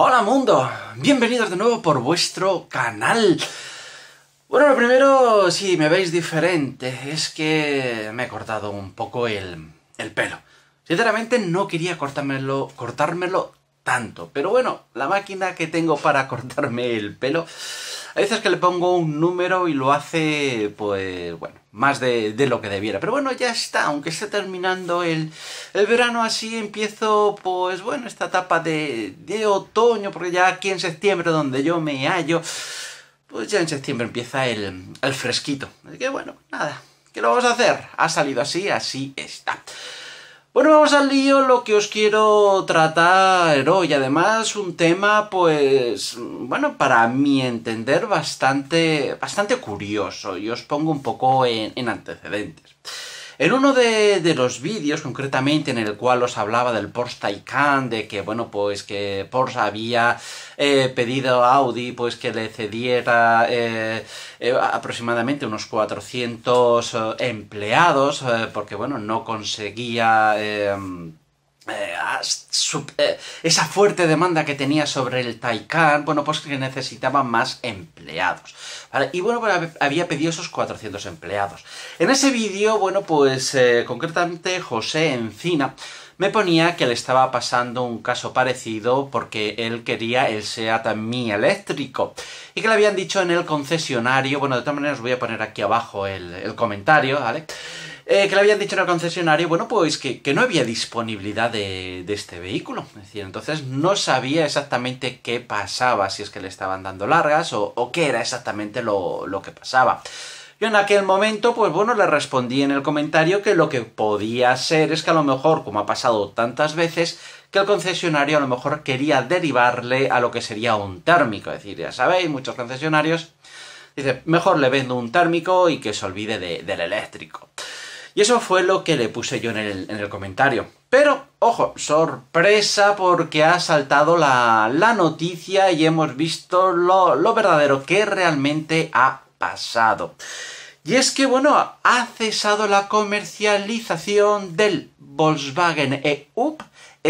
Hola mundo, bienvenidos de nuevo por vuestro canal. Bueno, lo primero, si me veis diferente, es que me he cortado un poco el, el pelo. Sinceramente no quería cortármelo, cortármelo tanto, pero bueno, la máquina que tengo para cortarme el pelo, a veces que le pongo un número y lo hace, pues bueno, más de, lo que debiera. Pero bueno, ya está, aunque esté terminando el, verano así, empiezo pues bueno, esta etapa de, de, otoño, porque ya aquí en septiembre, donde yo me hallo, pues ya en septiembre empieza el, el fresquito. Así que bueno, nada, ¿qué lo vamos a hacer? Ha salido así, así está. Bueno, vamos al lío, lo que os quiero tratar hoy. Además, un tema, pues, bueno, para mi entender, bastante, bastante curioso. Y os pongo un poco en antecedentes. En uno de, los vídeos, concretamente, en el cual os hablaba del Porsche Taycan, de que, bueno, pues que Porsche había eh, pedido a Audi, pues que le cediera eh, eh, aproximadamente unos 400 empleados, porque, bueno, no conseguía... Eh, ah, eh, esa fuerte demanda que tenía sobre el Taikán, bueno, pues que necesitaba más empleados. Y bueno, pues, había pedido esos 400 empleados. En ese vídeo, bueno, pues eh, concretamente José Encina me ponía que le estaba pasando un caso parecido porque él quería el Seat eléctrico y que le habían dicho en el concesionario, bueno, de todas maneras os voy a poner aquí abajo el comentario, ¿vale? Eh, que le habían dicho en el concesionario, bueno, pues que, no había disponibilidad de, este vehículo. Es decir, entonces no sabía exactamente qué pasaba, si es que le estaban dando largas o, qué era exactamente lo, que pasaba. Yo en aquel momento, pues bueno, le respondí en el comentario que lo que podía ser es que a lo mejor, como ha pasado tantas veces, que el concesionario a lo mejor quería derivarle a lo que sería un térmico. Es decir, ya sabéis, muchos concesionarios dice mejor le vendo un térmico y que se olvide del eléctrico. Y eso fue lo que le puse yo en el, comentario. Pero, ojo, sorpresa porque ha saltado la, noticia y hemos visto lo, lo verdadero que realmente ha pasado. Y es que, bueno, ha cesado la comercialización del Volkswagen E-Up,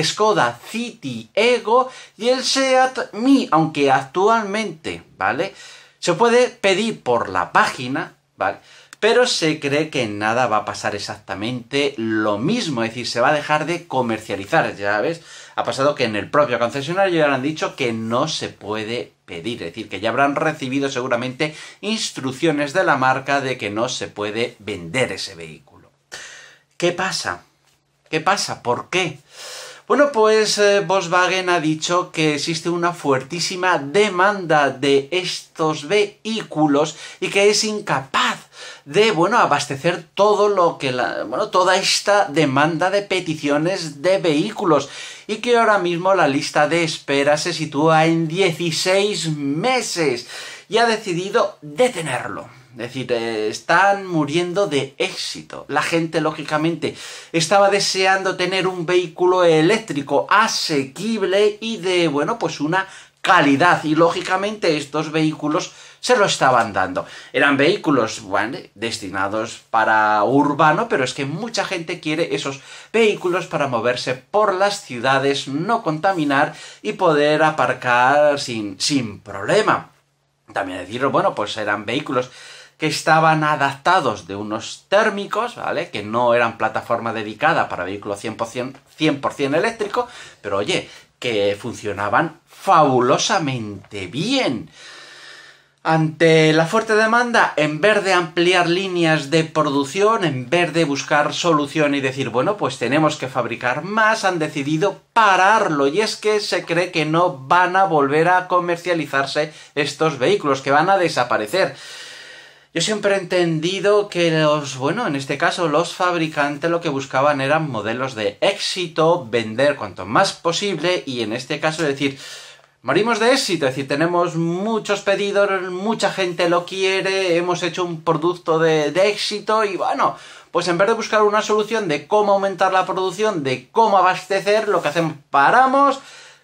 Skoda City Ego y el Seat Mi, aunque actualmente, ¿vale? Se puede pedir por la página, ¿vale? pero se cree que nada va a pasar exactamente lo mismo, es decir, se va a dejar de comercializar, ya ves, ha pasado que en el propio concesionario ya han dicho que no se puede pedir, es decir, que ya habrán recibido seguramente instrucciones de la marca de que no se puede vender ese vehículo. ¿Qué pasa? ¿Qué pasa? ¿Por qué? Bueno, pues eh, Volkswagen ha dicho que existe una fuertísima demanda de estos vehículos y que es incapaz de, bueno, abastecer todo lo que, la, bueno, toda esta demanda de peticiones de vehículos y que ahora mismo la lista de espera se sitúa en 16 meses y ha decidido detenerlo. Es decir, eh, están muriendo de éxito. La gente, lógicamente, estaba deseando tener un vehículo eléctrico asequible y de, bueno, pues una calidad. Y lógicamente estos vehículos se lo estaban dando. Eran vehículos bueno, destinados para urbano, pero es que mucha gente quiere esos vehículos para moverse por las ciudades, no contaminar y poder aparcar sin, sin problema. También decirlo, bueno, pues eran vehículos que estaban adaptados de unos térmicos, ¿vale? Que no eran plataforma dedicada para vehículo 100%, 100 eléctrico, pero oye, que funcionaban fabulosamente bien. Ante la fuerte demanda, en vez de ampliar líneas de producción, en vez de buscar solución y decir, bueno, pues tenemos que fabricar más, han decidido pararlo. Y es que se cree que no van a volver a comercializarse estos vehículos, que van a desaparecer. Yo siempre he entendido que los, bueno, en este caso los fabricantes lo que buscaban eran modelos de éxito, vender cuanto más posible y en este caso decir, morimos de éxito, es decir, tenemos muchos pedidos, mucha gente lo quiere, hemos hecho un producto de, éxito y bueno, pues en vez de buscar una solución de cómo aumentar la producción, de cómo abastecer, lo que hacemos, paramos,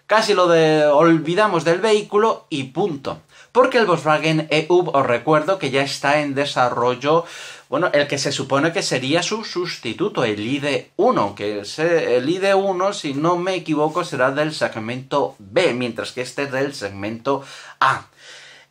casi lo de, olvidamos del vehículo y punto porque el Volkswagen e-up, os recuerdo que ya está en desarrollo, bueno, el que se supone que sería su sustituto, el ID1, que el ID1, si no me equivoco, será del segmento B, mientras que este es del segmento A.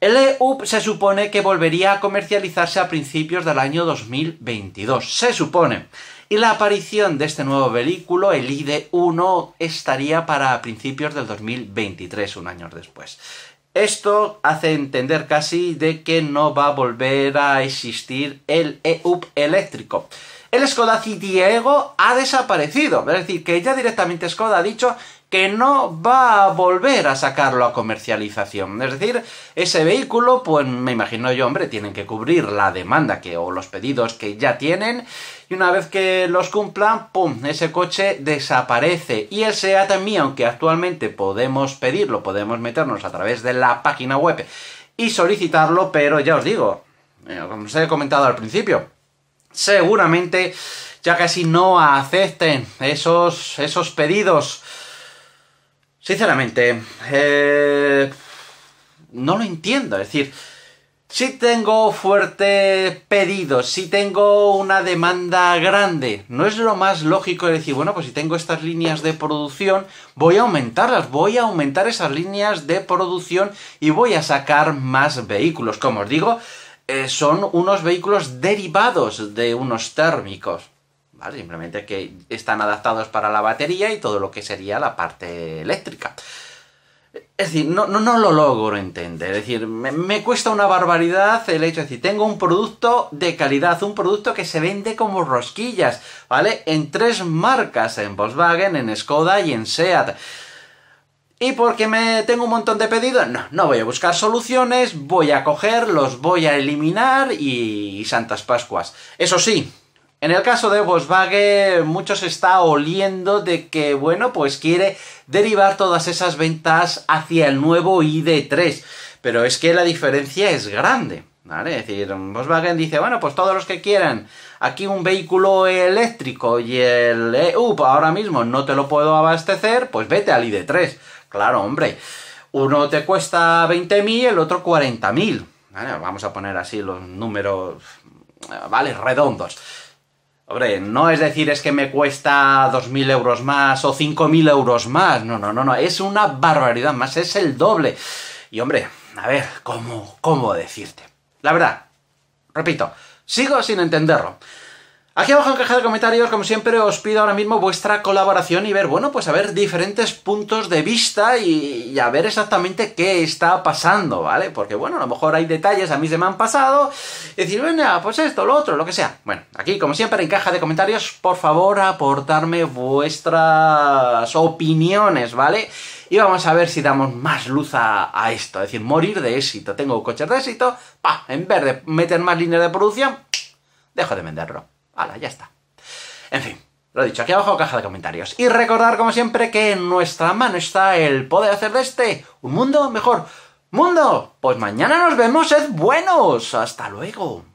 El e-up se supone que volvería a comercializarse a principios del año 2022, se supone. Y la aparición de este nuevo vehículo, el ID1, estaría para principios del 2023, un año después. Esto hace entender casi de que no va a volver a existir el EUP eléctrico. El Skoda Diego ha desaparecido, es decir, que ya directamente Skoda ha dicho que no va a volver a sacarlo a comercialización. Es decir, ese vehículo, pues me imagino yo, hombre, tienen que cubrir la demanda que o los pedidos que ya tienen y una vez que los cumplan, ¡pum!, ese coche desaparece. Y el SEAT también, aunque actualmente podemos pedirlo, podemos meternos a través de la página web y solicitarlo, pero ya os digo, eh, como os he comentado al principio, seguramente ya casi no acepten esos, esos pedidos Sinceramente, eh, no lo entiendo. Es decir, si tengo fuerte pedido, si tengo una demanda grande, no es lo más lógico decir, bueno, pues si tengo estas líneas de producción, voy a aumentarlas, voy a aumentar esas líneas de producción y voy a sacar más vehículos. Como os digo, eh, son unos vehículos derivados de unos térmicos. Simplemente que están adaptados para la batería y todo lo que sería la parte eléctrica. Es decir, no, no, no lo logro entender. Es decir, me, cuesta una barbaridad el hecho. de decir, tengo un producto de calidad, un producto que se vende como rosquillas, ¿vale? En tres marcas, en Volkswagen, en Skoda y en Seat. ¿Y porque me tengo un montón de pedidos? No, no voy a buscar soluciones, voy a coger, los voy a eliminar y Santas Pascuas. Eso sí, en el caso de Volkswagen, muchos está oliendo de que, bueno, pues quiere derivar todas esas ventas hacia el nuevo ID3. Pero es que la diferencia es grande. ¿Vale? Es decir, Volkswagen dice, bueno, pues todos los que quieran, aquí un vehículo eléctrico y el EUP uh, pues ahora mismo no te lo puedo abastecer, pues vete al ID3. Claro, hombre, uno te cuesta 20.000, el otro 40.000. Vamos a poner así los números, ¿vale? Redondos. Hombre, no es decir es que me cuesta 2.000 euros más o 5.000 euros más. No, no, no, no. Es una barbaridad más. Es el doble. Y hombre, a ver, ¿cómo, cómo decirte? La verdad, repito, sigo sin entenderlo. Aquí abajo en caja de comentarios, como siempre, os pido ahora mismo vuestra colaboración y ver, bueno, pues a ver diferentes puntos de vista y, a ver exactamente qué está pasando, ¿vale? Porque, bueno, a lo mejor hay detalles, a mí se me han pasado, y decir, bueno, pues esto, lo otro, lo que sea. Bueno, aquí, como siempre, en caja de comentarios, por favor, aportarme vuestras opiniones, ¿vale? Y vamos a ver si damos más luz a, esto, es decir, morir de éxito. Tengo coches de éxito, pa, en vez de meter más líneas de producción, dejo de venderlo. Hala, ya está. En fin, lo dicho, aquí abajo caja de comentarios. Y recordar, como siempre, que en nuestra mano está el poder hacer de este un mundo mejor. ¡Mundo! Pues mañana nos vemos, sed buenos. Hasta luego.